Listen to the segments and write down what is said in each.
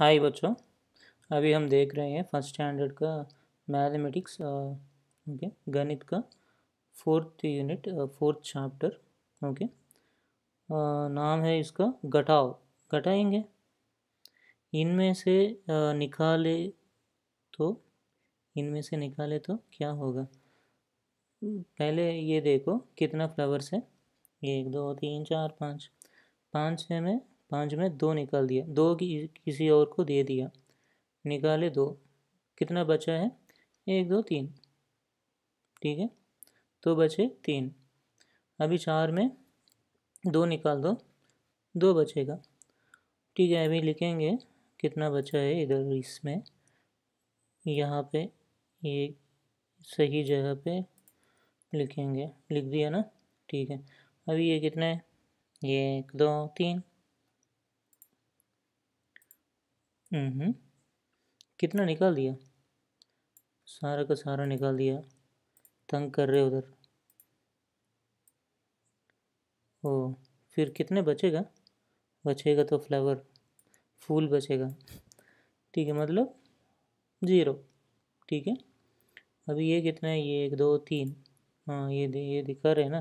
हाय बच्चों अभी हम देख रहे हैं फर्स्ट स्टैंडर्ड का मैथमेटिक्स ओके गणित का fourth unit fourth chapter okay नाम है इसका घटाओ घटाएंगे इनमें से निकाले तो इनमें से निकाले तो क्या होगा पहले ये देखो कितना फ्लावर्स है एक दो तीन चार पाँच पाँच में पाँच में दो निकाल दिया दो की किसी और को दे दिया निकाले दो कितना बचा है एक दो तीन ठीक है तो बचे तीन अभी चार में दो निकाल दो दो बचेगा ठीक है अभी लिखेंगे कितना बचा है इधर इसमें यहाँ पे ये सही जगह पे लिखेंगे लिख दिया ना ठीक है अभी ये कितना है एक दो तीन हम्म। कितना निकाल दिया सारा का सारा निकाल दिया तंग कर रहे उधर ओ फिर कितने बचेगा बचेगा तो फ्लावर फूल बचेगा ठीक है मतलब ज़ीरो ठीक है अभी ये कितना है ये एक दो तीन हाँ ये दे ये दिखा रहे हैं ना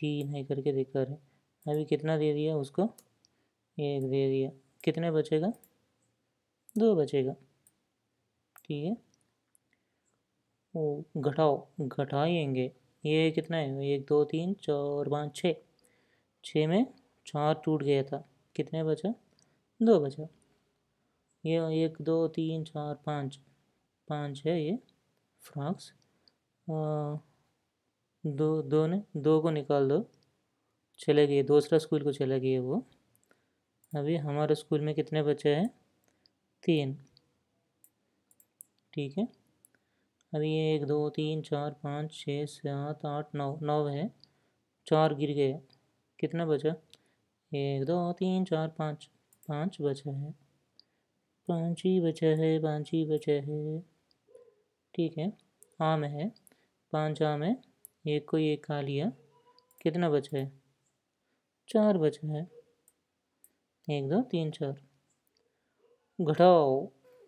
तीन है करके दिखा रहे अभी कितना दे दिया उसको एक दे दिया कितने बचेगा दो बचेगा ठीक है वो घटाओ घटाएंगे ये कितना है एक दो तीन चार पाँच छः छः में चार टूट गया था कितने बचा दो बचा ये एक दो तीन चार पाँच पाँच है ये फ्रॉक्स दो दो ने दो को निकाल दो चले गए दूसरा स्कूल को चले गए वो अभी हमारे स्कूल में कितने बच्चे हैं तीन ठीक है अभी ये एक दो तीन चार पाँच छः सात आठ नौ नौ है चार गिर गए कितना बचा एक दो तीन चार पाँच पाँच बचा है पाँच ही बचा है पाँच ही बचा है ठीक है आम है पाँच आम है एक को एक खा लिया कितना बचा है चार बचा है एक दो तीन चार घटाओ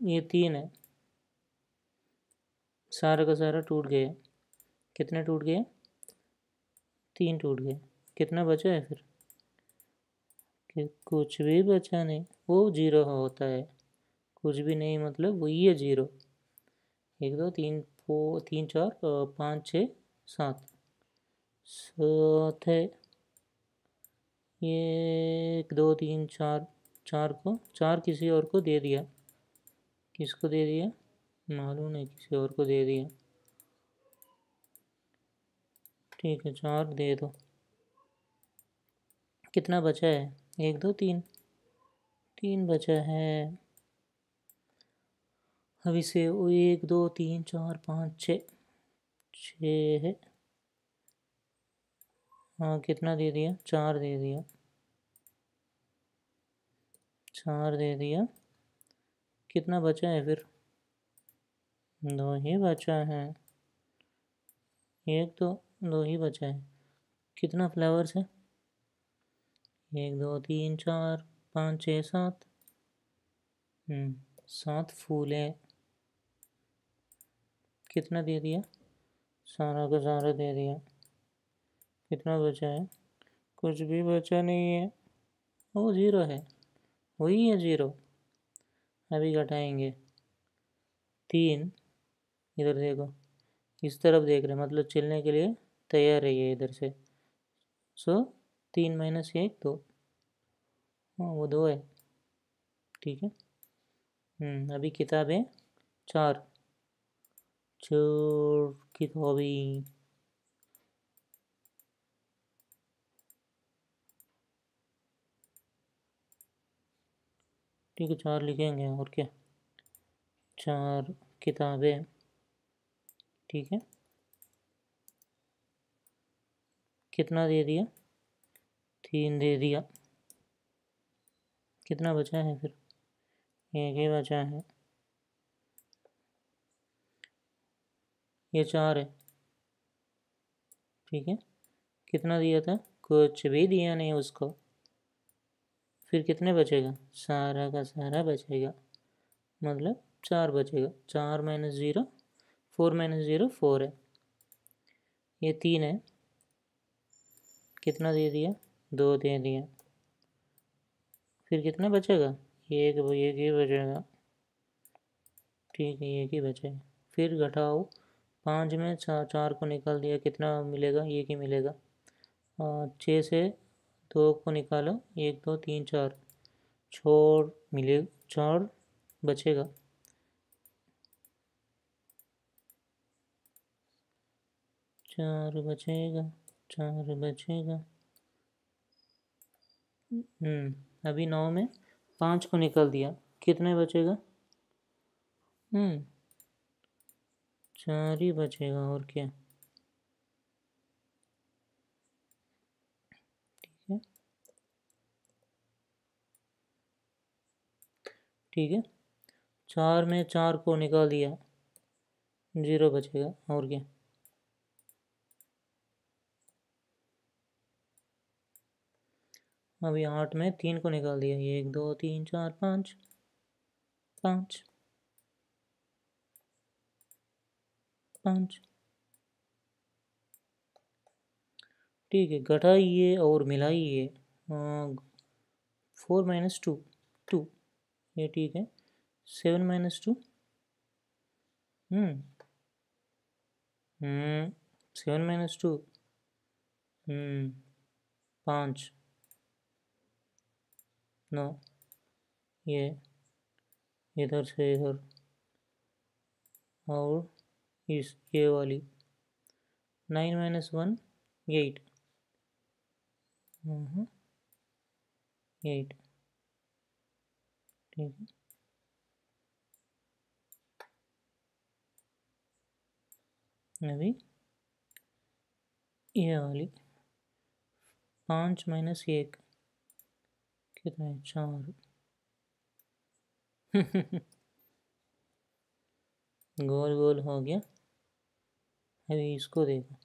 ये तीन है सारा का सारा टूट गया कितने टूट गए तीन टूट गए कितना बचा है फिर कि कुछ भी बचा नहीं वो जीरो होता है कुछ भी नहीं मतलब वही है जीरो एक दो तीन फो तीन चार पाँच छः सात सात है ये एक दो तीन चार चार को चार किसी और को दे दिया किसको दे दिया मालूम नहीं किसी और को दे दिया ठीक है चार दे दो कितना बचा है एक दो तीन तीन बचा है से वो एक दो तीन चार पाँच छ है हाँ कितना दे दिया चार दे दिया चार दे दिया कितना बचा है फिर दो ही बचा है एक तो दो ही बचा है कितना फ्लावर्स है एक दो तीन चार पाँच छः सात हम्म, सात फूल है कितना दे दिया सारा का सारा दे दिया कितना बचा है कुछ भी बचा नहीं है वो ज़ीरो है वही है ज़ीरो अभी घटाएंगे तीन इधर देखो इस तरफ देख रहे मतलब चलने के लिए तैयार रहिए इधर से सो तीन माइनस एक दो हाँ वो दो है ठीक है हम्म, अभी किताबें चार छोड़ की हॉबी ठीक है चार लिखेंगे और क्या चार किताबें ठीक है कितना दे दिया तीन दे दिया कितना बचा है फिर एक ही बचा है ये चार है ठीक है कितना दिया था कुछ भी दिया नहीं उसको फिर कितने बचेगा सारा का सारा बचेगा मतलब चार बचेगा चार minus zero four minus zero four है ये तीन है कितना दे दिया दो दे दिया फिर कितना बचेगा एक एक ही बचेगा ठीक है एक ही बचेगा फिर घटाओ पाँच में चार चार को निकाल दिया कितना मिलेगा एक ही मिलेगा छः से दो को निकालो एक दो तीन चार छोर मिले चार बचेगा चार बचेगा चार बचेगा हम्म अभी नौ में पाँच को निकल दिया कितने बचेगा हम्म चार ही बचेगा और क्या ठीक है चार में चार को निकाल दिया जीरो बचेगा और क्या अभी आठ में तीन को निकाल दिया एक दो तीन चार पाँच पाँच पाँच ठीक है घटाइए और मिलाइए फोर माइनस टू टू ये ठीक है seven minus two hmm. Hmm, seven minus two hmm, पाँच नौ ये इधर से इधर और इस ये वाली nine minus one eight eight hmm. अभी ये वाली पाँच माइनस एक कितना है चार गोल गोल हो गया अभी इसको देखो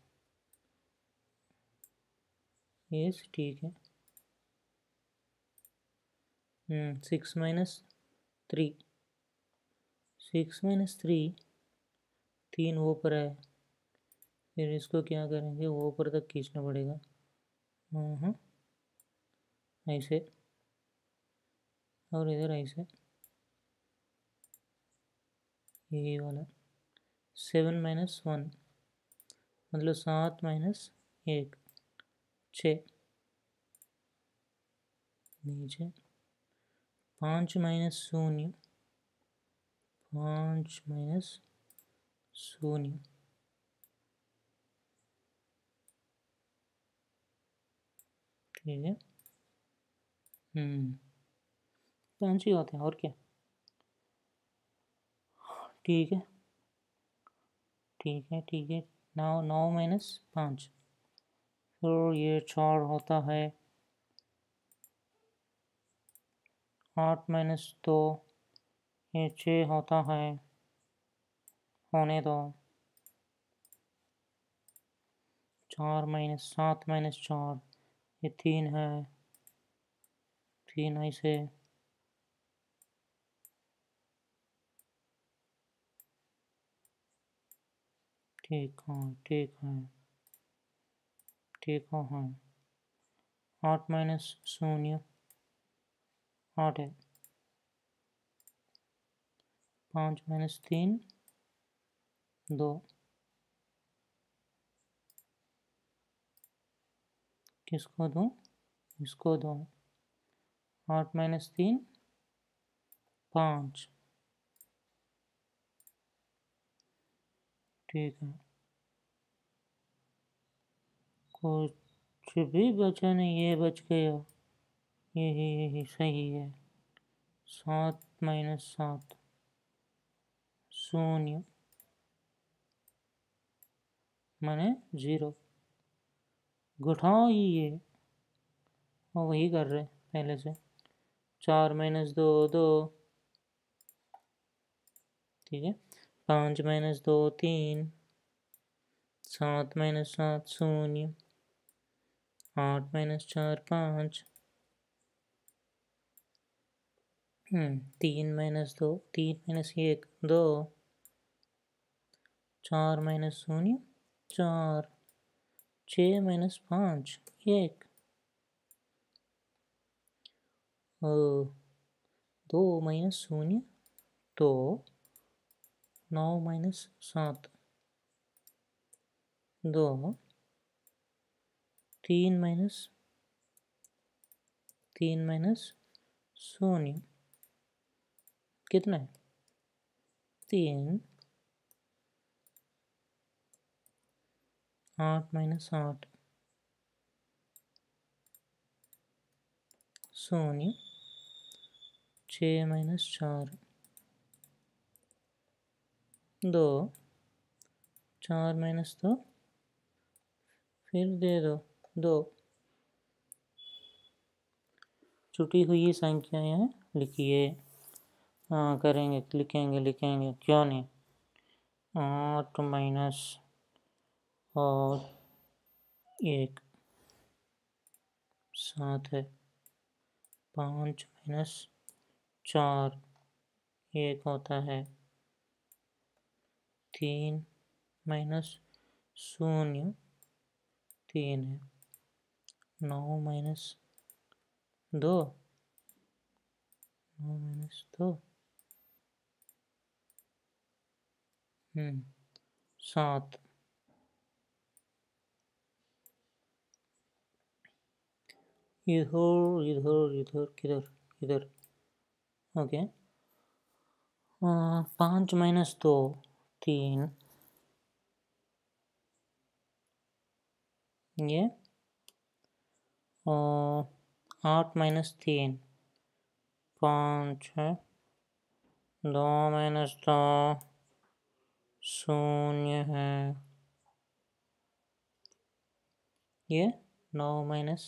ये ठीक है six minus three six minus three तीन वो पर है फिर इसको क्या करेंगे वो पर तक खींचना पड़ेगा हाँ ऐसे और इधर ऐसे ये वाला सेवन माइनस वन मतलब सात माइनस एक छ नीचे पाँच माइनस शून्य पाँच माइनस शून्य ठीक है हम्म, पाँच ही होते हैं और क्या ठीक है ठीक है ठीक है नौ नौ माइनस पाँच फिर ये चार होता है आठ माइनस दो ये छः होता है होने दो चार माइनस सात माइनस चार ये तीन है तीन ऐसे ठीक है ठीक है ठीक है आठ माइनस शून्य आठ है पाँच माइनस तीन दो किसको दूँ इसको दो आठ माइनस तीन पाँच ठीक है कुछ भी बचा नहीं ये बच गया यही यही सही है सात माइनस सात शून्य माने जीरो घुठाओ ही ये और वही कर रहे पहले से चार माइनस दो दो ठीक है पाँच माइनस दो तीन सात माइनस सात शून्य आठ माइनस चार पाँच हम्म, तीन माइनस दो तीन माइनस एक दो चार माइनस शून्य चार छः माइनस पाँच एक दो माइनस शून्य दो तो नौ माइनस सात दो तीन माइनस तीन माइनस शून्य कितना है तीन आठ माइनस आठ शून्य छ माइनस चार दो चार माइनस दो फिर दे दो दो छुटी हुई संख्याएं लिखिए हाँ करेंगे लिखेंगे लिखेंगे क्यों नहीं आठ माइनस और एक सात है पाँच माइनस चार एक होता है तीन माइनस शून्य तीन है नौ माइनस दो नौ माइनस दो हम्म, सात इधर इधर इधर किधर इधर ओके पाँच माइनस दो तीन ये आठ माइनस तीन पाँच दो माइनस दो शून्य है ये नौ माइनस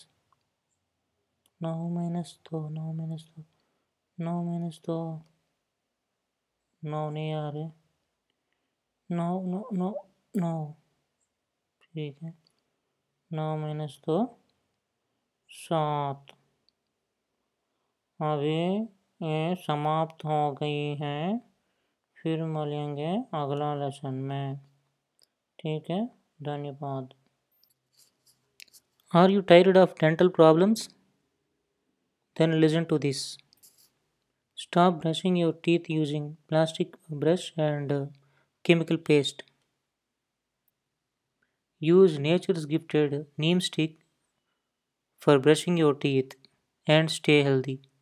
नौ माइनस दो नौ माइनस दो नौ माइनस दो नौ नहीं आ रहे नौ नौ नौ नौ ठीक है नौ माइनस दो सात अभी ये समाप्त हो गई है फिर मिलेंगे अगला लेसन में ठीक है धन्यवाद are you tired of dental problems then listen to this stop brushing your teeth using plastic brush and chemical paste use nature's gifted neem stick for brushing your teeth and stay healthy